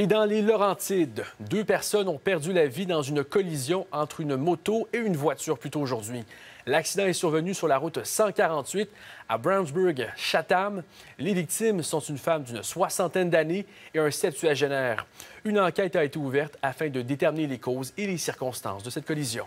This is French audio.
Et dans les Laurentides, deux personnes ont perdu la vie dans une collision entre une moto et une voiture plus tôt aujourd'hui. L'accident est survenu sur la route 148 à Brownsburg-Chatham. Les victimes sont une femme d'une soixantaine d'années et un septuagénaire. Une enquête a été ouverte afin de déterminer les causes et les circonstances de cette collision.